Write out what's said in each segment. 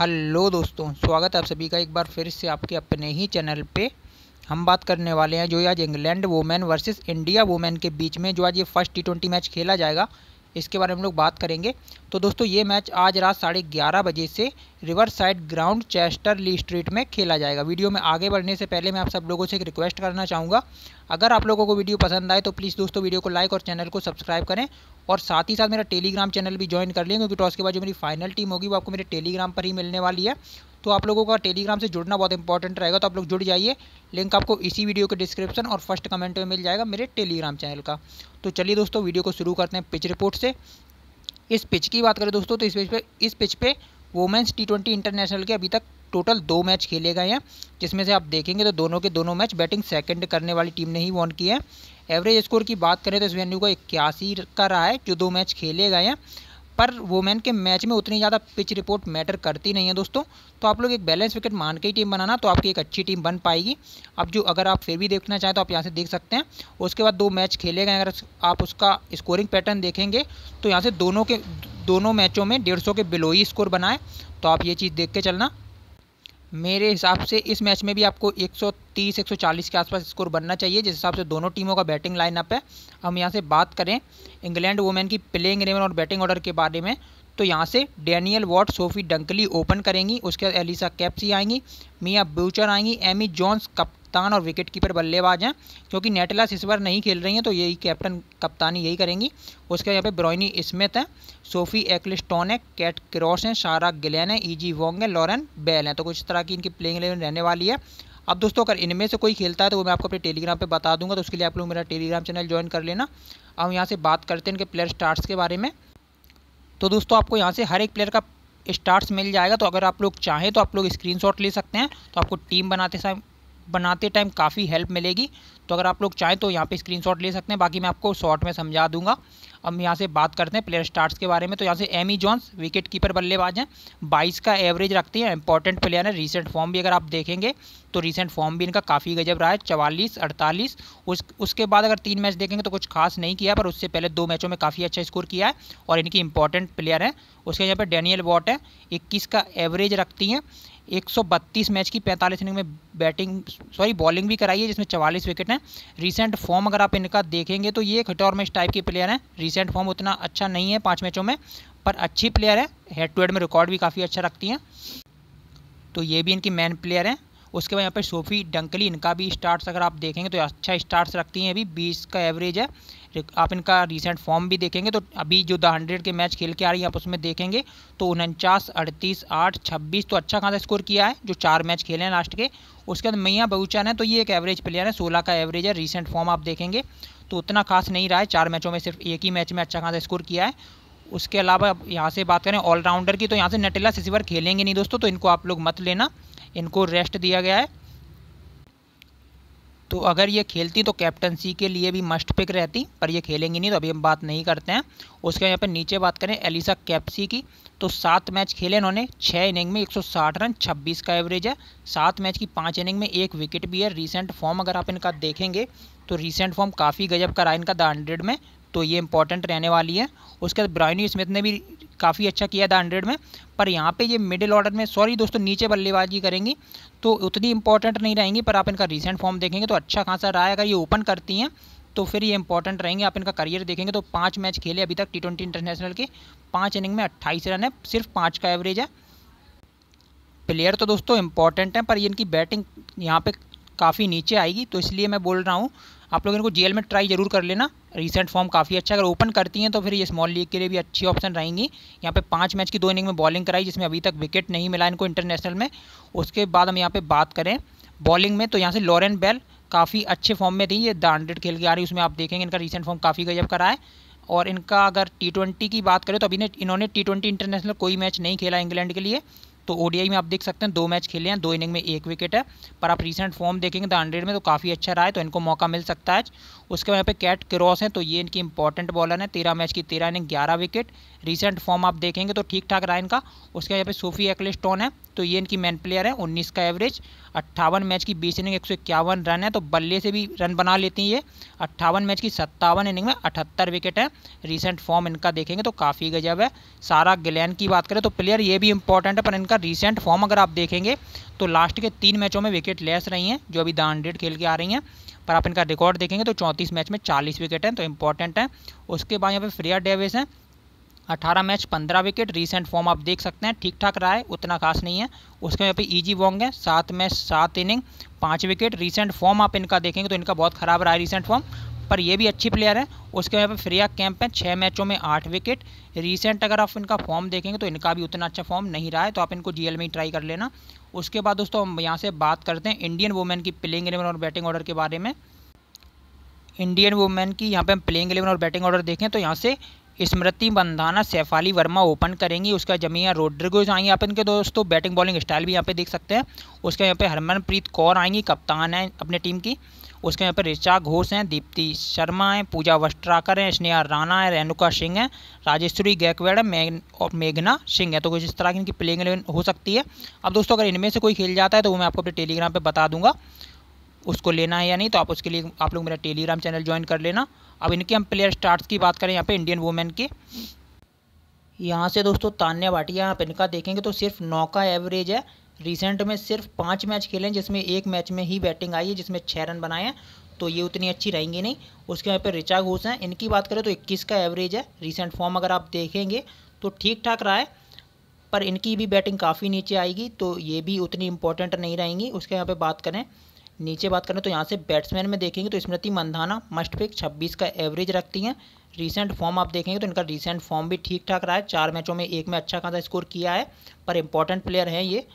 hello दोस्तों स्वागत है आप सभी का एक बार फिर से आपके अपने ही चैनल पे हम बात करने वाले हैं जो आज England women versus India women के बीच में जो आज ये फर्स्ट टी ट्वेंटी मैच खेला जाएगा इसके बारे में हम लोग बात करेंगे तो दोस्तों ये मैच आज रात साढ़े ग्यारह बजे से river side ground Chester le Street में खेला जाएगा वीडियो में आगे बढ़ने से पहले मैं आप सब लोगों से एक रिक्वेस्ट करना चाहूँगा अगर आप लोगों को वीडियो पसंद आए तो प्लीज़ दोस्तों वीडियो को लाइक और चैनल को सब्सक्राइब करें और साथ ही साथ मेरा टेलीग्राम चैनल भी ज्वाइन कर लें क्योंकि टॉस के बाद जो मेरी फाइनल टीम होगी वो आपको मेरे टेलीग्राम पर ही मिलने वाली है तो आप लोगों का टेलीग्राम से जुड़ना बहुत इंपॉर्टेंट रहेगा तो आप लोग जुड़ जाइए लिंक आपको इसी वीडियो के डिस्क्रिप्शन और फर्स्ट कमेंट में मिल जाएगा मेरे टेलीग्राम चैनल का तो चलिए दोस्तों वीडियो को शुरू करते हैं पिच रिपोर्ट से इस पिच की बात करें दोस्तों तो इस पिच पर इस पिच पर वुमेंस टी ट्वेंटी इंटरनेशनल के अभी तक टोटल दो मैच खेले गए हैं जिसमें से आप देखेंगे तो दोनों के दोनों मैच बैटिंग सेकंड करने वाली टीम ने ही वॉन की है एवरेज स्कोर की बात करें तो इस वेन्यू को इक्यासी का रहा है जो दो मैच खेले गए हैं पर वोमेन के मैच में उतनी ज़्यादा पिच रिपोर्ट मैटर करती नहीं है दोस्तों तो आप लोग एक बैलेंस विकेट मान के ही टीम बनाना तो आपकी एक अच्छी टीम बन पाएगी अब जो अगर आप फिर भी देखना चाहें तो आप यहाँ से देख सकते हैं उसके बाद दो मैच खेले गए अगर आप उसका स्कोरिंग पैटर्न देखेंगे तो यहाँ से दोनों के दोनों मैचों में डेढ़ के बिलो ही स्कोर बनाए तो आप ये चीज़ देख के चलना मेरे हिसाब से इस मैच में भी आपको 130 140 के आसपास स्कोर बनना चाहिए जिस हिसाब से दोनों टीमों का बैटिंग लाइनअप है हम यहाँ से बात करें इंग्लैंड वुमेन की प्लेइंग इलेवन और बैटिंग ऑर्डर के बारे में तो यहाँ से Danielle Wyatt Sophia Dunkley open करेंगी उसके बाद एलिसा कैप्सी आएंगी मिया ब्यूचर आएंगी एमी जॉन्स कप कप्तान और विकेट कीपर बल्लेबाज हैं क्योंकि नेटलास इस बार नहीं खेल रही हैं तो यही कैप्टन कप्तानी यही करेंगी उसके यहाँ पे ब्रॉयनी स्मिथ हैं सोफी एक्लिस्टोन है कैट क्रॉस हैं शारा गिलेन है ईजी वोंग है लॉरेन बेल हैं तो कुछ तरह की इनकी प्लेइंग इलेवन रहने वाली है अब दोस्तों अगर इनमें से कोई खेलता है तो वो मैं आपको अपने टेलीग्राम पर बता दूंगा तो उसके लिए आप लोग मेरा टेलीग्राम चैनल ज्वाइन कर लेना अब यहाँ से बात करते हैं इनके प्लेयर स्टार्ट्स के बारे में तो दोस्तों आपको यहाँ से हर एक प्लेयर का स्टार्ट्स मिल जाएगा तो अगर आप लोग चाहें तो आप लोग स्क्रीनशॉट ले सकते हैं तो आपको टीम बनाते समय बनाते टाइम काफ़ी हेल्प मिलेगी तो अगर आप लोग चाहें तो यहाँ पे स्क्रीनशॉट ले सकते हैं बाकी मैं आपको शॉर्ट में समझा दूंगा अब यहाँ से बात करते हैं प्लेयर स्टार्ट्स के बारे में तो यहाँ से एमी जॉन्स विकेट कीपर बल्लेबाज हैं बाईस का एवरेज रखते हैं इंपॉर्टेंट प्लेयर है रिसेंट फॉर्म भी अगर आप देखेंगे तो रिसेंट फॉर्म भी इनका काफ़ी गजब रहा है चवालीस अड़तालीस उस उसके बाद अगर तीन मैच देखेंगे तो कुछ खास नहीं किया पर उससे पहले दो मैचों में काफ़ी अच्छा स्कोर किया है और इनकी इंपॉर्टेंट प्लेयर हैं उसके यहाँ पर डैनियल वॉट है इक्कीस का एवरेज रखती हैं 132 मैच की 45 इनिंग में बैटिंग सॉरी बॉलिंग भी कराई है जिसमें चवालीस विकेट हैं रिसेंट फॉर्म अगर आप इनका देखेंगे तो ये खटौर में इस टाइप के प्लेयर हैं रिसेंट फॉर्म उतना अच्छा नहीं है पाँच मैचों में पर अच्छी प्लेयर है हेड टू हेड में रिकॉर्ड भी काफ़ी अच्छा रखती हैं तो ये भी इनकी मेन प्लेयर हैं उसके बाद यहाँ पर सोफी डंकली इनका भी स्टार्ट्स अगर आप देखेंगे तो अच्छा स्टार्ट रखती हैं अभी बीस का एवरेज है आप इनका रिसेंट फॉर्म भी देखेंगे तो अभी जो द हंड्रेड के मैच खेल के आ रही है आप उसमें देखेंगे तो उनचास अड़तीस आठ छब्बीस तो अच्छा खासा स्कोर किया है जो चार मैच खेले हैं लास्ट के उसके बाद मैया बहुचान है तो ये एक एवरेज प्लेयर है सोलह का एवरेज है रिसेंट फॉर्म आप देखेंगे तो उतना खास नहीं रहा है चार मैचों में सिर्फ एक ही मैच में अच्छा खासा स्कोर किया है उसके अलावा यहाँ से बात करें ऑलराउंडर की तो यहाँ से नटेला सिसिवर खेलेंगे नहीं दोस्तों तो इनको आप लोग मत लेना इनको रेस्ट दिया गया है तो अगर ये खेलती तो कैप्टनसी के लिए भी मस्ट पिक रहती पर ये खेलेंगी नहीं तो अभी हम बात नहीं करते हैं उसके यहाँ पर नीचे बात करें एलिसा कैप्सी की तो सात मैच खेले इन्होंने छः इनिंग में 160 रन 26 का एवरेज है सात मैच की पाँच इनिंग में एक विकेट भी है रीसेंट फॉर्म अगर आप इनका देखेंगे तो रिसेंट फॉर्म काफ़ी गजब का इनका द हंड्रेड में तो ये इंपॉर्टेंट रहने वाली है उसके बाद ब्रायनी स्मिथ ने भी काफ़ी अच्छा किया था हंड्रेड में पर यहाँ पे ये मिडिल ऑर्डर में सॉरी दोस्तों नीचे बल्लेबाजी करेंगी तो उतनी इंपॉर्टेंट नहीं रहेंगी पर आप इनका रिसेंट फॉर्म देखेंगे तो अच्छा खासा रहा है अगर ये ओपन करती हैं तो फिर ये इंपॉर्टेंट रहेंगे आप इनका करियर देखेंगे तो पाँच मैच खेले अभी तक टी ट्वेंटी इंटरनेशनल के पाँच इनिंग में अट्ठाईस रन है सिर्फ पाँच का एवरेज है प्लेयर तो दोस्तों इंपॉर्टेंट हैं पर इनकी बैटिंग यहाँ पे काफ़ी नीचे आएगी तो इसलिए मैं बोल रहा हूँ आप लोग इनको जीएल में ट्राई जरूर कर लेना रिसेंट फॉर्म काफ़ी अच्छा अगर ओपन करती हैं तो फिर ये स्मॉल लीग के लिए भी अच्छी ऑप्शन रहेंगी यहाँ पे पाँच मैच की दो इनिंग में बॉलिंग कराई जिसमें अभी तक विकेट नहीं मिला इनको इंटरनेशनल में उसके बाद हम यहाँ पर बात करें बॉलिंग में तो यहाँ से लॉरेन बेल काफ़ी अच्छे फॉर्म में थी ये द हंड्रेड खेल के आ रही उसमें आप देखेंगे इनका रिसेंट फॉर्म काफ़ी गजब करा है और इनका अगर टी ट्वेंटी की बात करें तो अभी ने इन्होंने टी ट्वेंटी इंटरनेशनल कोई मैच नहीं खेला इंग्लैंड के लिए तो ओडीआई में आप देख सकते हैं दो मैच खेले हैं दो इनिंग में एक विकेट है पर आप रिसेंट फॉर्म देखेंगे द हंड्रेड में तो काफ़ी अच्छा रहा है तो इनको मौका मिल सकता है उसके बाद यहाँ पे कैट क्रॉस हैं तो ये इनकी इंपॉर्टेंट बॉलर है तेरह मैच की तेरह इनिंग ग्यारह विकेट रिसेंट फॉर्म आप देखेंगे तो ठीक ठाक रहा इनका उसके बाद यहाँ पे सोफी एक्लेस्टोन है तो ये इनकी मैन प्लेयर है उन्नीस का एवरेज अट्ठावन मैच की बीस इनिंग एक रन है तो बल्ले से भी रन बना लेती हैं ये अट्ठावन मैच की सत्तावन इनिंग में अठहत्तर विकेट है रिसेंट फॉर्म इनका देखेंगे तो काफ़ी गजब है सारा ग्लैन की बात करें तो प्लेयर ये भी इंपॉर्टेंट है पर इनका रिसेंट फॉर्म अगर आप देखेंगे तो लास्ट के तीन मैचों में विकेट लेस रही हैं जो अभी द हंड्रेड खेल के आ रही हैं पर आप इनका रिकॉर्ड देखेंगे तो चौंतीस मैच में चालीस विकेट हैं तो इंपॉर्टेंट है उसके बाद यहाँ पे फ्रिया डेविस हैं अठारह मैच पंद्रह विकेट रिसेंट फॉर्म आप देख सकते हैं ठीक ठाक रहा है उतना खास नहीं है उसके बाद यहाँ पे ईजी वॉन्ग है सात मैच सात इनिंग पाँच विकेट रिसेंट फॉर्म आप इनका देखेंगे तो इनका बहुत खराब रहा है रिसेंट फॉर्म पर ये भी अच्छी प्लेयर है उसके यहाँ पर फ्रिया कैंप है छः मैचों में आठ विकेट रिसेंट अगर आप इनका फॉर्म देखेंगे तो इनका भी उतना अच्छा फॉर्म नहीं रहा है तो आप इनको जीएल में ही ट्राई कर लेना उसके बाद दोस्तों हम यहाँ से बात करते हैं इंडियन वुमेन की प्लेइंग एलेवन और बैटिंग ऑर्डर के बारे में इंडियन वुमेन की यहाँ पर हम प्लेइंग एलेवन और बैटिंग ऑर्डर देखें तो यहाँ से स्मृति बंधाना सैफाली वर्मा ओपन करेंगी उसका जमिया रोड्रिगोज आएंगी आप इनके दोस्तों बैटिंग बॉलिंग स्टाइल भी यहाँ पे देख सकते हैं उसके यहाँ पे हरमनप्रीत कौर आएंगी कप्तान है अपने टीम की उसके यहाँ पर ऋचा घोष हैं दीप्ति शर्मा हैं पूजा वस्ट्राकर हैं स्नेहा राणा है रेणुका सिंह हैं राजेश्वरी गैकवेड़ है और मेघना सिंह है तो कुछ इस तरह की इनकी प्लेइंग इलेवन हो सकती है अब दोस्तों अगर इनमें से कोई खेल जाता है तो वो मैं आपको अपने टेलीग्राम पर बता दूंगा उसको लेना है या नहीं तो आप उसके लिए आप लोग मेरा टेलीग्राम चैनल ज्वाइन कर लेना अब इनके हम प्लेयर स्टार्ट की बात करें यहाँ पे इंडियन वुमेन की यहाँ से दोस्तों तान्या भाटिया आप इनका देखेंगे तो सिर्फ नौ का एवरेज है रिसेंट में सिर्फ पाँच मैच खेले हैं जिसमें एक मैच में ही बैटिंग आई है जिसमें छः रन बनाए हैं तो ये उतनी अच्छी रहेंगी नहीं उसके यहाँ पर रिचा घोष हैं इनकी बात करें तो इक्कीस का एवरेज है रिसेंट फॉर्म अगर आप देखेंगे तो ठीक ठाक रहा है पर इनकी भी बैटिंग काफ़ी नीचे आएगी तो ये भी उतनी इंपॉर्टेंट नहीं रहेंगी उसके यहाँ पे बात करें नीचे बात करें तो यहाँ से बैट्समैन में देखेंगे तो स्मृति मंधाना मस्ट पिक 26 का एवरेज रखती हैं रीसेंट फॉर्म आप देखेंगे तो इनका रीसेंट फॉर्म भी ठीक ठाक रहा है चार मैचों में एक में अच्छा खासा स्कोर किया है पर इंपॉर्टेंट प्लेयर हैं ये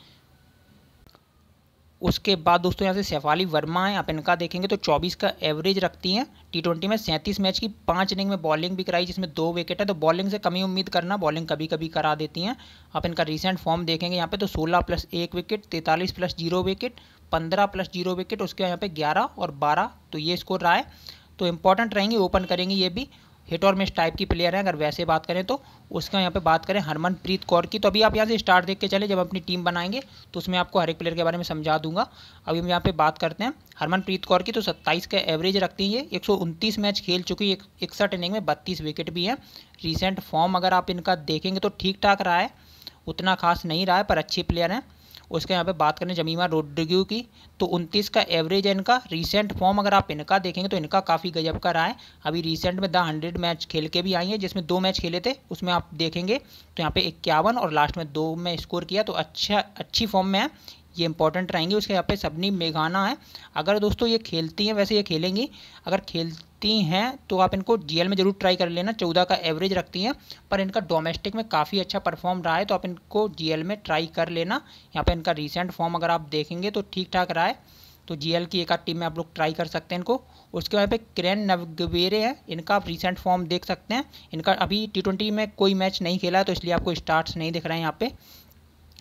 उसके बाद दोस्तों यहाँ से शेफाली वर्मा है आप इनका देखेंगे तो 24 का एवरेज रखती हैं टी में सैंतीस मैच की पाँच इनिंग में बॉलिंग भी कराई जिसमें दो विकेट है तो बॉलिंग से कमी उम्मीद करना बॉलिंग कभी कभी करा देती हैं आप इनका रिसेंट फॉर्म देखेंगे यहाँ पे तो 16 प्लस एक wicket 43 plus zero wicket 15 plus zero wicket उसके यहाँ पे ग्यारह और बारह तो ये स्कोर रहा है तो इंपॉर्टेंट रहेंगे ओपन करेंगे ये भी हिट और मिस टाइप की प्लेयर हैं अगर वैसे बात करें तो उसका यहाँ पे बात करें हरमनप्रीत कौर की तो अभी आप यहाँ से स्टार्ट देख के चले जब अपनी टीम बनाएंगे तो उसमें आपको हर एक प्लेयर के बारे में समझा दूंगा अभी हम यहाँ पे बात करते हैं हरमनप्रीत कौर की तो 27 का एवरेज रखती है एक मैच खेल चुकी है इकसठ इनिंग में बत्तीस विकेट भी है रिसेंट फॉर्म अगर आप इनका देखेंगे तो ठीक ठाक रहा है उतना खास नहीं रहा है पर अच्छी प्लेयर हैं उसके यहाँ पे बात करें जमीमा रोड्रिग्यू की तो उनतीस का एवरेज है इनका रिसेंट फॉर्म अगर आप इनका देखेंगे तो इनका काफ़ी गजब का रहा है अभी रिसेंट में द हंड्रेड मैच खेल के भी आई है जिसमें दो मैच खेले थे उसमें आप देखेंगे तो यहाँ पे इक्यावन और लास्ट में दो में स्कोर किया तो अच्छा अच्छी फॉर्म में है ये इंपॉर्टेंट रहेंगी उसके यहाँ पे सबनी मेघाना है अगर दोस्तों ये खेलती हैं वैसे ये खेलेंगी अगर खेलती हैं तो आप इनको जीएल में ज़रूर ट्राई कर लेना चौदह का एवरेज रखती हैं पर इनका डोमेस्टिक में काफ़ी अच्छा परफॉर्म रहा है तो आप इनको जीएल में ट्राई कर लेना यहाँ पर इनका रिसेंट फॉर्म अगर आप देखेंगे तो ठीक ठाक रहा है तो जी की एक आध टीम में आप लोग ट्राई कर सकते हैं इनको उसके बाद पे क्रेन नवगवेरे है इनका आप रिसेंट फॉर्म देख सकते हैं इनका अभी टी ट्वेंटी में कोई मैच नहीं खेला है तो इसलिए आपको स्टार्ट्स नहीं दिख रहे हैं यहाँ पे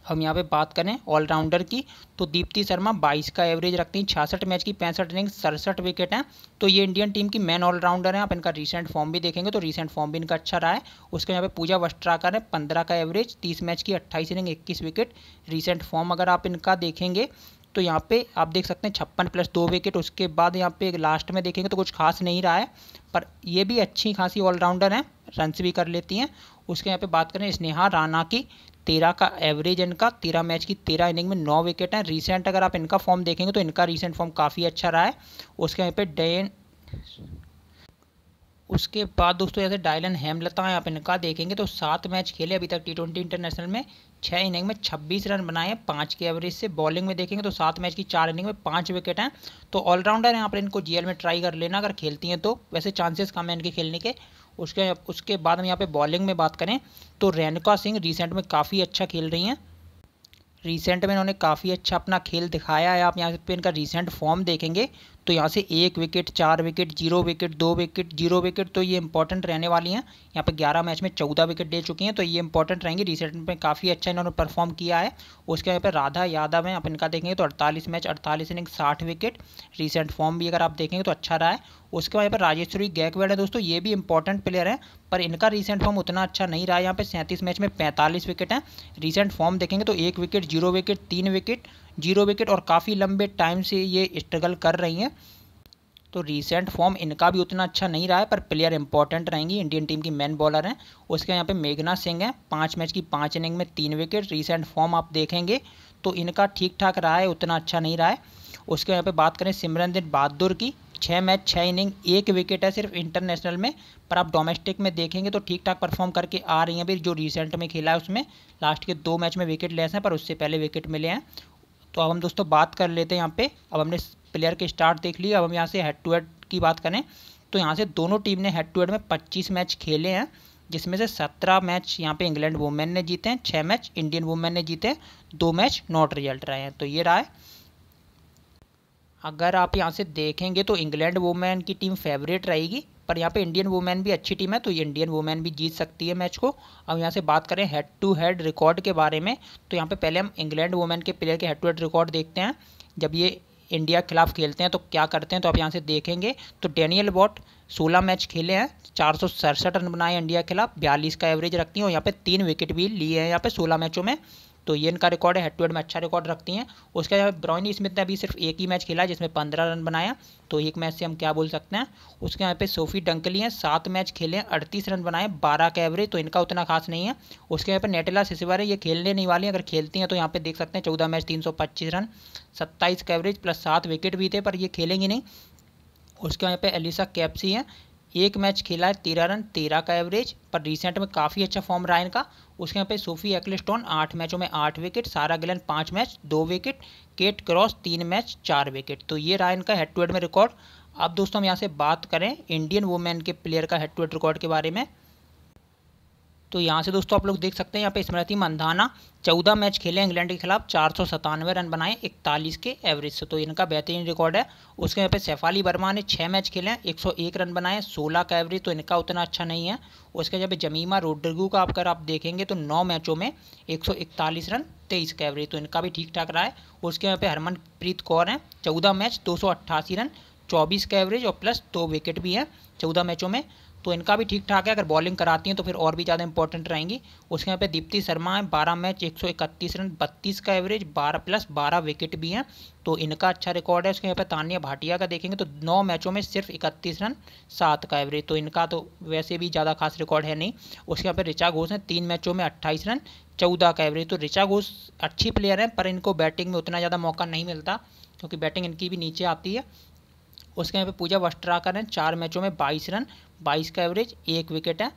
हम यहाँ पे बात करें ऑलराउंडर की तो दीप्ति शर्मा 22 का एवरेज रखती हैं छियासठ मैच की पैंसठ रनिंग सड़सठ विकेट हैं तो ये इंडियन टीम की मेन ऑलराउंडर हैं आप इनका रिसेंट फॉर्म भी देखेंगे तो रिसेंट फॉर्म भी इनका अच्छा रहा है उसके यहाँ पे पूजा वस्ट्राकर है पंद्रह का एवरेज तीस मैच की अट्ठाईस रनिंग इक्कीस विकेट रिसेंट फॉर्म अगर आप इनका देखेंगे तो यहाँ पे आप देख सकते हैं छप्पन प्लस दो विकेट उसके बाद यहाँ पे लास्ट में देखेंगे तो कुछ खास नहीं रहा है पर ये भी अच्छी खासी ऑलराउंडर हैं रनस भी कर लेती हैं उसके यहाँ पे बात करें स्नेहा राणा की तेरह का एवरेज इनका तेरह मैच की तेरह इनिंग में नौ विकेट हैं रिसेंट अगर आप इनका फॉर्म देखेंगे तो इनका रिसेंट फॉर्म काफ़ी अच्छा रहा है उसके यहाँ पे डेन उसके बाद दोस्तों जैसे डायलन हेमलता है आप इनका देखेंगे तो सात मैच खेले अभी तक टी इंटरनेशनल में छः इनिंग में छब्बीस रन बनाए हैं पाँच के एवरेज से बॉलिंग में देखेंगे तो सात मैच की चार इनिंग में पाँच विकेट हैं तो ऑलराउंडर हैं यहाँ पर इनको जीएल में ट्राई कर लेना अगर खेलती हैं तो वैसे चांसेस कम हैं इनके खेलने के उसके उसके बाद हम यहाँ पे बॉलिंग में बात करें तो रेनुका सिंह रिसेंट में काफ़ी अच्छा खेल रही हैं रिसेंट में इन्होंने काफ़ी अच्छा अपना खेल दिखाया है आप यहाँ पे इनका रिसेंट फॉर्म देखेंगे तो यहाँ से एक विकेट चार विकेट जीरो विकेट दो विकेट जीरो विकेट तो ये इंपॉर्टेंट रहने वाली हैं यहाँ पर ग्यारह मैच में चौदह विकेट दे चुकी हैं तो ये इंपॉर्टेंट रहेंगी रिसेंट में काफ़ी अच्छा इन्होंने परफॉर्म किया है उसके यहाँ पर राधा यादव हैं आप इनका देखेंगे तो अड़तालीस मैच अड़तालीस इनिंग साठ विकेट रिसेंट फॉर्म भी अगर आप देखेंगे तो अच्छा रहा है उसके बाद यहाँ पर राजेश्वरी गैकवेड है दोस्तों ये भी इंपॉर्टेंट प्लेयर है पर इनका रिसेंट फॉर्म उतना अच्छा नहीं रहा है यहाँ पे सैंतीस मैच में पैंतालीस विकेट हैं रिसेंट फॉर्म देखेंगे तो एक विकेट जीरो विकेट तीन विकेट जीरो विकेट और काफ़ी लंबे टाइम से ये स्ट्रगल कर रही हैं तो रिसेंट फॉर्म इनका भी उतना अच्छा नहीं रहा है पर प्लेयर इंपॉर्टेंट रहेंगी इंडियन टीम की मेन बॉलर हैं उसके यहाँ पे मेघना सिंह हैं पाँच मैच की पाँच इनिंग में तीन विकेट रिसेंट फॉर्म आप देखेंगे तो इनका ठीक ठाक रहा है उतना अच्छा नहीं रहा है उसके यहाँ पे बात करें सिमरनजीत बहादुर की छः मैच छः इनिंग एक विकेट है सिर्फ इंटरनेशनल में पर आप डोमेस्टिक में देखेंगे तो ठीक ठाक परफॉर्म करके आ रही हैं अभी जो रिसेंट में खेला है उसमें लास्ट के दो मैच में विकेट लेस हैं पर उससे पहले विकेट मिले हैं तो अब हम दोस्तों बात कर लेते हैं यहाँ पे अब हमने प्लेयर के स्टार्ट देख लिए अब हम यहाँ से हेड टू हेड की बात करें तो यहाँ से दोनों टीम ने हेड टू हेड में पच्चीस मैच खेले हैं जिसमें से सत्रह मैच यहाँ पे इंग्लैंड वुमेन ने जीते हैं छः मैच इंडियन वुमेन ने जीते दो मैच नॉट रिजल्ट रहे हैं तो ये रहा है अगर आप यहाँ से देखेंगे तो इंग्लैंड वुमेन की टीम फेवरेट रहेगी पर यहाँ पे इंडियन वुमेन भी अच्छी टीम है तो ये इंडियन वुमेन भी जीत सकती है मैच को अब यहाँ से बात करें हेड टू हेड रिकॉर्ड के बारे में तो यहाँ पे पहले हम इंग्लैंड वुमेन के प्लेयर के हेड टू हेड रिकॉर्ड देखते हैं जब ये इंडिया के खिलाफ खेलते हैं तो क्या करते हैं तो आप यहाँ से देखेंगे तो डेनियल बॉट 16 मैच खेले हैं चार रन बनाए इंडिया के खिलाफ बयालीस का एवरेज रखती हैं और यहाँ पे तीन विकेट भी लिए हैं यहाँ पे 16 मैचों में तो ये इनका रिकॉर्ड है हेड टू हेड में अच्छा रिकॉर्ड रखती हैं उसके अलावा ब्रॉनी स्मिथ ने अभी सिर्फ एक ही मैच खेला जिसमें पंद्रह रन बनाया तो एक मैच से हम क्या बोल सकते हैं उसके यहाँ पे सोफी डंकली हैं सात मैच खेले हैं अड़तीस रन बनाए बारह का एवरेज तो इनका उतना खास नहीं है उसके यहाँ पे नेटेला सिसिवारे ये खेलने नहीं वाली हैं अगर खेलती हैं तो यहाँ पे देख सकते हैं चौदह मैच तीन सौ पच्चीस रन सत्ताईस का एवरेज प्लस सात विकेट भी थे पर ये खेलेंगे नहीं उसके यहाँ पे एलिसा कैप्सी हैं एक मैच खेला है तेरह रन तेरह का एवरेज पर रिसेंट में काफ़ी अच्छा फॉर्म रहा है इनका उसके यहाँ पे सोफी एक्लेस्टोन आठ मैचों में आठ विकेट सारा गिलन पाँच मैच दो विकेट केट क्रॉस तीन मैच चार विकेट तो ये रहा इनका हेड टू हेड में रिकॉर्ड अब दोस्तों हम यहाँ से बात करें इंडियन वुमेन के प्लेयर का हेड टू हेड रिकॉर्ड के बारे में तो यहाँ से दोस्तों आप लोग देख सकते हैं यहाँ पे स्मृति मंधाना चौदह मैच खेले इंग्लैंड के खिलाफ चार सौ सतानवे रन बनाए इकतालीस के एवरेज से तो इनका बेहतरीन रिकॉर्ड है उसके यहाँ पे सैफाली वर्मा ने छः मैच खेले हैं एक सौ एक रन बनाए सोलह का एवरेज तो इनका उतना अच्छा नहीं है उसके यहाँ पे जमीमा रोड्रिगू का अगर आप देखेंगे तो नौ मैचों में एक सौ इकतालीस रन तेईस का एवरेज तो इनका भी ठीक ठाक रहा है उसके यहाँ पे हरमनप्रीत कौर हैं चौदह मैच दो सौ अट्ठासी रन चौबीस का एवरेज और प्लस दो विकेट भी है चौदह मैचों में तो इनका भी ठीक ठाक है अगर बॉलिंग कराती हैं तो फिर और भी ज़्यादा इंपॉर्टेंट रहेंगी उसके यहाँ पे दीप्ति शर्मा है बारह मैच एक सौ इकतीस रन बत्तीस का एवरेज बारह प्लस बारह विकेट भी हैं तो इनका अच्छा रिकॉर्ड है उसके यहाँ पे तानिया भाटिया का देखेंगे तो नौ मैचों में सिर्फ इकतीस रन सात का एवरेज तो इनका तो वैसे भी ज़्यादा खास रिकॉर्ड है नहीं उसके यहाँ पर ऋचा घोष हैं तीन मैचों में अट्ठाईस रन चौदह का एवरेज तो ऋचा घोष अच्छी प्लेयर है पर इनको बैटिंग में उतना ज़्यादा मौका नहीं मिलता क्योंकि बैटिंग इनकी भी नीचे आती है उसके यहाँ पे पूजा वस्ट्राकर हैं चार मैचों में बाईस रन बाईस का एवरेज एक विकेट है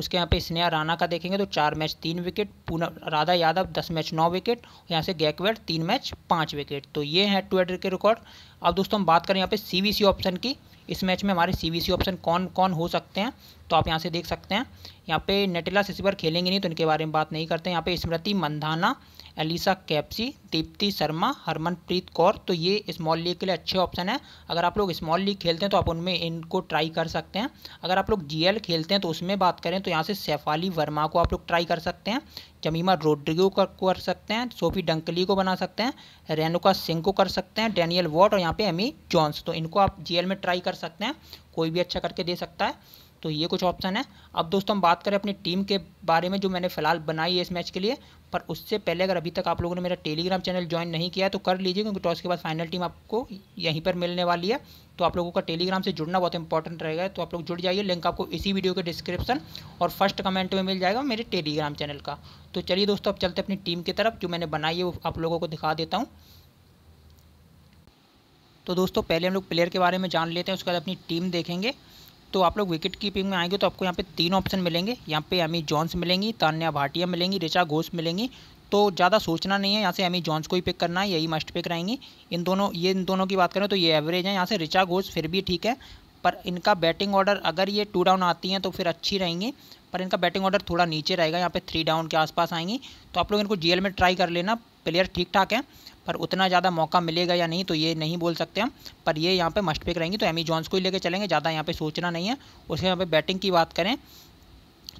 उसके यहाँ पे स्नेहा राणा का देखेंगे तो चार मैच तीन विकेट पूना राधा यादव दस मैच नौ विकेट यहाँ से गैकवेड तीन मैच पाँच विकेट तो ये है ट्विटर के रिकॉर्ड अब दोस्तों हम बात करें यहाँ पे सीवीसी ऑप्शन की इस मैच में हमारे सीवीसी ऑप्शन कौन कौन हो सकते हैं तो आप यहाँ से देख सकते हैं यहाँ पे नेटिला सिसिबर बार खेलेंगे नहीं तो इनके बारे में बात नहीं करते यहाँ पे स्मृति मंधाना एलिसा कैप्सी दीप्ति शर्मा हरमनप्रीत कौर तो ये स्मॉल लीग के लिए अच्छे ऑप्शन है अगर आप लोग स्मॉल लीग खेलते हैं तो आप उनमें इनको ट्राई कर सकते हैं अगर आप लोग जीएल खेलते हैं तो उसमें बात करें तो यहाँ से सैफाली वर्मा को आप लोग ट्राई कर सकते हैं जमीमा रोड्रिगो को कर सकते हैं सोफी डंकली को बना सकते हैं रेनुका सिंह को कर सकते हैं डैनियल वॉट और यहाँ पे एमी जॉन्स तो इनको आप जीएल में ट्राई कर सकते हैं कोई भी अच्छा करके दे सकता है तो ये कुछ ऑप्शन है अब दोस्तों हम बात करें अपनी टीम के बारे में जो मैंने फिलहाल बनाई है इस मैच के लिए पर उससे पहले अगर अभी तक आप लोगों ने मेरा टेलीग्राम चैनल ज्वाइन नहीं किया तो कर लीजिए क्योंकि टॉस के बाद फाइनल टीम आपको यहीं पर मिलने वाली है तो आप लोगों का टेलीग्राम से जुड़ना बहुत इंपॉर्टेंट रहेगा तो आप लोग जुड़ जाइए लिंक आपको इसी वीडियो के डिस्क्रिप्शन और फर्स्ट कमेंट में मिल जाएगा मेरे टेलीग्राम चैनल का तो चलिए दोस्तों अब चलते अपनी टीम की तरफ जो मैंने बनाई है वो आप लोगों को दिखा देता हूँ तो दोस्तों पहले हम लोग प्लेयर के बारे में जान लेते हैं उसके बाद अपनी टीम देखेंगे तो आप लोग विकेट कीपिंग में आएंगे तो आपको यहाँ पे तीन ऑप्शन मिलेंगे यहाँ पे अमी जॉन्स मिलेंगी तान्या भाटिया मिलेंगी रिचा घोष मिलेंगी तो ज़्यादा सोचना नहीं है यहाँ से एमी जॉन्स को ही पिक करना है यही मस्ट पिक रहेंगी इन दोनों ये इन दोनों की बात करें तो ये एवरेज है यहाँ से रिचा घोष फिर भी ठीक है पर इनका बैटिंग ऑर्डर अगर ये टू डाउन आती हैं तो फिर अच्छी रहेंगी पर इनका बैटिंग ऑर्डर थोड़ा नीचे रहेगा यहाँ पे थ्री डाउन के आसपास आएंगी तो आप लोग इनको जीएल में ट्राई कर लेना प्लेयर ठीक ठाक हैं पर उतना ज़्यादा मौका मिलेगा या नहीं तो ये नहीं बोल सकते हम पर ये यहाँ पे मस्ट पिक रहेंगी तो एमी जॉन्स को ही लेके चलेंगे ज़्यादा यहाँ पे सोचना नहीं है उसके यहाँ पे बैटिंग की बात करें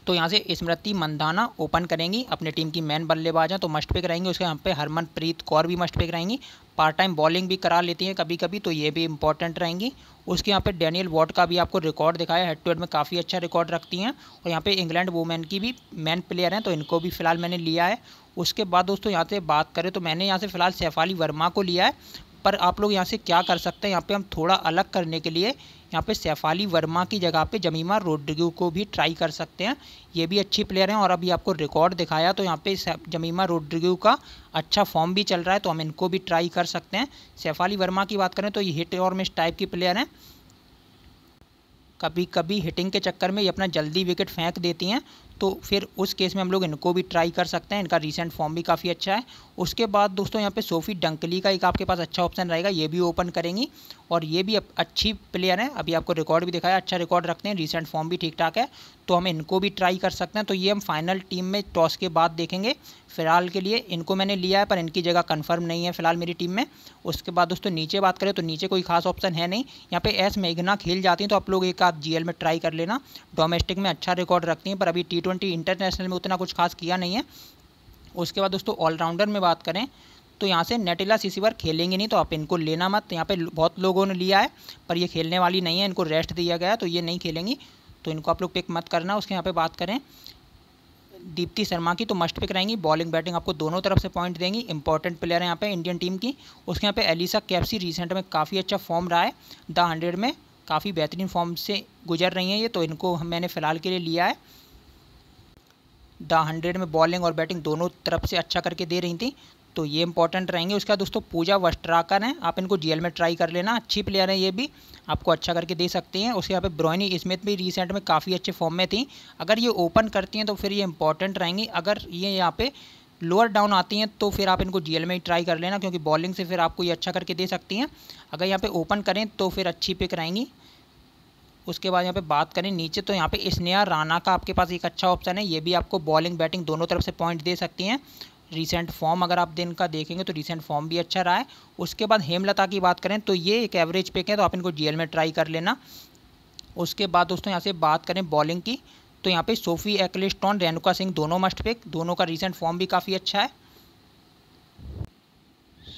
तो यहाँ से स्मृति मंदाना ओपन करेंगी अपने टीम की मैन बल्लेबाज हैं तो मस्ट पिक रहेंगी उसके यहाँ पे हरमनप्रीत कौर भी मस्ट पिक रहेंगी पार्ट टाइम बॉलिंग भी करा लेती हैं कभी कभी तो ये भी इंपॉर्टेंट रहेंगी उसके यहाँ पे डैनियल वॉट का भी आपको रिकॉर्ड दिखाया हेड टू हेड में काफ़ी अच्छा रिकॉर्ड रखती हैं और यहाँ पे इंग्लैंड वुमेन की भी मैन प्लेयर हैं तो इनको भी फिलहाल मैंने लिया है उसके बाद दोस्तों यहाँ से बात करें तो मैंने यहाँ से फ़िलहाल सैफाली वर्मा को लिया है पर आप लोग यहाँ से क्या कर सकते हैं यहाँ पे हम थोड़ा अलग करने के लिए यहाँ पे सैफाली वर्मा की जगह पे जमीमा रोड्रिगो को भी ट्राई कर सकते हैं ये भी अच्छी प्लेयर हैं और अभी आपको रिकॉर्ड दिखाया तो यहाँ पे जमीमा रोड्रिगो का अच्छा फॉर्म भी चल रहा है तो हम इनको भी ट्राई कर सकते हैं सैफाली वर्मा की बात करें तो ये हिट और मिस टाइप की प्लेयर हैं कभी कभी हिटिंग के चक्कर में ये अपना जल्दी विकेट फेंक देती हैं तो फिर उस केस में हम लोग इनको भी ट्राई कर सकते हैं इनका रिसेंट फॉर्म भी काफ़ी अच्छा है उसके बाद दोस्तों यहाँ पे सोफी डंकली का एक आपके पास अच्छा ऑप्शन रहेगा ये भी ओपन करेंगी और ये भी अच्छी प्लेयर है अभी आपको रिकॉर्ड भी दिखाया अच्छा रिकॉर्ड रखते हैं रिसेंट फॉर्म भी ठीक ठाक है तो हम इनको भी ट्राई कर सकते हैं तो ये हम फाइनल टीम में टॉस के बाद देखेंगे फिलहाल के लिए इनको मैंने लिया है पर इनकी जगह कन्फर्म नहीं है फिलहाल मेरी टीम में उसके बाद दोस्तों नीचे बात करें तो नीचे कोई खास ऑप्शन है नहीं यहाँ पर एस मेघना खेल जाती हैं तो आप लोग एक आप जी में ट्राई कर लेना डोमेस्टिक में अच्छा रिकॉर्ड रखती हैं पर अभी टी ट्वेंटी इंटरनेशनल में उतना कुछ खास किया नहीं है उसके बाद दोस्तों ऑलराउंडर में बात करें तो यहाँ से नेटिला बार खेलेंगे नहीं तो आप इनको लेना मत यहाँ पे बहुत लोगों ने लिया है पर ये खेलने वाली नहीं है इनको रेस्ट दिया गया तो ये नहीं खेलेंगी तो इनको आप लोग पिक मत करना उसके यहाँ पे बात करें दीप्ति शर्मा की तो मस्ट पिक रहेंगी बॉलिंग बैटिंग आपको दोनों तरफ से पॉइंट देंगी इंपॉर्टेंट प्लेयर है यहाँ पे इंडियन टीम की उसके यहाँ पे एलिसा कैप्सी रिसेंट में काफ़ी अच्छा फॉर्म रहा है द हंड्रेड में काफ़ी बेहतरीन फॉर्म से गुजर रही हैं ये तो इनको मैंने फ़िलहाल के लिए लिया है द हंड्रेड में बॉलिंग और बैटिंग दोनों तरफ से अच्छा करके दे रही थी तो ये इंपॉर्टेंट रहेंगे उसके बाद दोस्तों पूजा वस्ट्राकर हैं आप इनको जीएल में ट्राई कर लेना अच्छी प्लेयर हैं ये भी आपको अच्छा करके दे सकती हैं उसके यहाँ पे ब्रोइनी स्मिथ भी रिसेंट में काफ़ी अच्छे फॉर्म में थी अगर ये ओपन करती हैं तो फिर ये इंपॉर्टेंट रहेंगी अगर ये यहाँ पे लोअर डाउन आती हैं तो फिर आप इनको जीएल में ही ट्राई कर लेना क्योंकि बॉलिंग से फिर आपको ये अच्छा करके दे सकती हैं अगर यहाँ पर ओपन करें तो फिर अच्छी पिक रहेंगी उसके बाद यहाँ पे बात करें नीचे तो यहाँ पे स्नेहा राणा का आपके पास एक अच्छा ऑप्शन है ये भी आपको बॉलिंग बैटिंग दोनों तरफ से पॉइंट दे सकती हैं रीसेंट फॉर्म अगर आप दिन का देखेंगे तो रिसेंट फॉर्म भी अच्छा रहा है उसके बाद हेमलता की बात करें तो ये एक एवरेज पिक है तो आप इनको जी में ट्राई कर लेना उसके बाद दोस्तों यहाँ से बात करें बॉलिंग की तो यहाँ पे सोफी एक्लिस्टॉन रेणुका सिंह दोनों मस्ट पिक दोनों का रिसेंट फॉर्म भी काफ़ी अच्छा है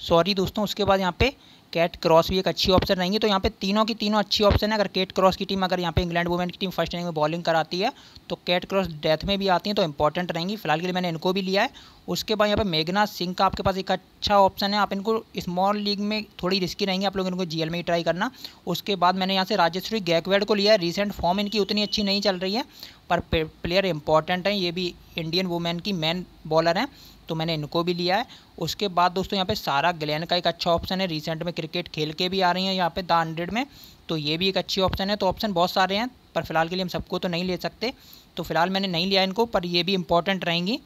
सॉरी दोस्तों उसके बाद यहाँ पे कैट क्रॉस भी एक अच्छी ऑप्शन रहेंगी तो यहाँ पे तीनों की तीनों अच्छी ऑप्शन है अगर कैट क्रॉस की टीम अगर यहाँ पे इंग्लैंड वुमेन की टीम फर्स्ट इनिंग में बॉलिंग कराती है तो कैट क्रॉस डेथ में भी आती है तो इंपॉर्टेंट रहेंगी फिलहाल के लिए मैंने इनको भी लिया है उसके बाद यहाँ पर मेघना सिंह का आपके पास एक अच्छा ऑप्शन है आप इनको स्मॉल लीग में थोड़ी रिस्की रहेंगे आप लोग इनको जीएल में ही ट्राई करना उसके बाद मैंने यहाँ से राजेश्वरी गैकवेड को लिया है रिसेंट फॉर्म इनकी उतनी अच्छी नहीं चल रही है पर प्लेयर इंपॉर्टेंट हैं ये भी इंडियन वुमेन की मैन बॉलर हैं तो मैंने इनको भी लिया है उसके बाद दोस्तों यहाँ पे सारा ग्लैन का एक अच्छा ऑप्शन है रिसेंट में क्रिकेट खेल के भी आ रही हैं यहाँ पे द हंड्रेड में तो ये भी एक अच्छी ऑप्शन है तो ऑप्शन बहुत सारे हैं पर फिलहाल के लिए हम सबको तो नहीं ले सकते तो फिलहाल मैंने नहीं लिया इनको पर ये भी इंपॉर्टेंट रहेंगी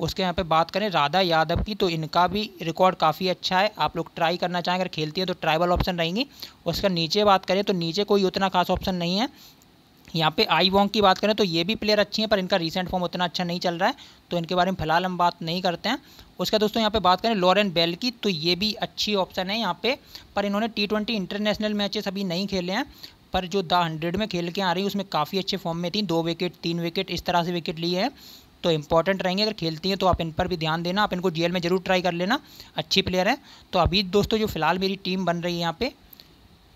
उसके यहाँ पे बात करें राधा यादव की तो इनका भी रिकॉर्ड काफ़ी अच्छा है आप लोग ट्राई करना चाहें अगर खेलती है तो ट्राइबल ऑप्शन रहेंगी उसका नीचे बात करें तो नीचे कोई उतना खास ऑप्शन नहीं है यहाँ पे आई वोंग की बात करें तो ये भी प्लेयर अच्छी हैं पर इनका रीसेंट फॉर्म उतना अच्छा नहीं चल रहा है तो इनके बारे में फिलहाल हम बात नहीं करते हैं उसका दोस्तों यहाँ पे बात करें लॉरेन बेल की तो ये भी अच्छी ऑप्शन है यहाँ पे पर इन्होंने टी ट्वेंटी इंटरनेशनल मैचेस अभी नहीं खेले हैं पर जो द हंड्रेड में खेल के आ रही है उसमें काफ़ी अच्छे फॉर्म में थी दो विकेट तीन विकेट इस तरह से विकेट लिए हैं तो इंपॉर्टेंट रहेंगे अगर खेलती हैं तो आप इन पर भी ध्यान देना आप इनको जीएल में जरूर ट्राई कर लेना अच्छी प्लेयर हैं तो अभी दोस्तों जो फिलहाल मेरी टीम बन रही है यहाँ पे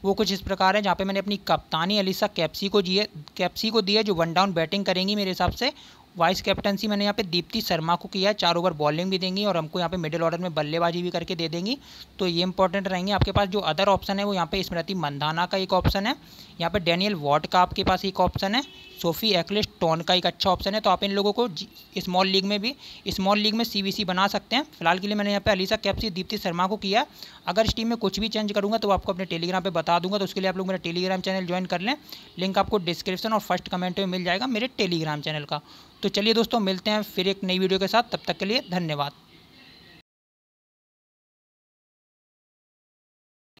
वो कुछ इस प्रकार है जहाँ पे मैंने अपनी कप्तानी अलीसा कैप्सी को जी कैप्सी को दी है जो वन डाउन बैटिंग करेंगी मेरे हिसाब से वाइस कैप्टनसी मैंने यहाँ पे दीप्ति शर्मा को किया है चार ओवर बॉलिंग भी देंगी और हमको यहाँ पे मिडिल ऑर्डर में बल्लेबाजी भी करके दे देंगी तो ये इंपॉर्टेंट रहेंगे आपके पास जो अदर ऑप्शन है वो यहाँ पे स्मृति मंदाना का एक ऑप्शन है यहाँ पे डैनियल वॉट का आपके पास एक ऑप्शन है सोफी एक्लिस टोन का एक अच्छा ऑप्शन है तो आप इन लोगों को स्मॉल लीग में भी स्मॉल लीग में सी बना सकते हैं फिलहाल के लिए मैंने यहाँ पे अलीसा कैप्सी दीप्ति शर्मा को किया अगर इस टीम में कुछ भी चेंज करूँगा तो आपको अपने टेलीग्राम पर बता दूंगा तो उसके लिए आप लोग मेरा टेलीग्राम चैनल ज्वाइन कर लें लिंक आपको डिस्क्रिप्शन और फर्स्ट कमेंट में मिल जाएगा मेरे टेलीग्राम चैनल का तो चलिए दोस्तों मिलते हैं फिर एक नई वीडियो के साथ तब तक के लिए धन्यवाद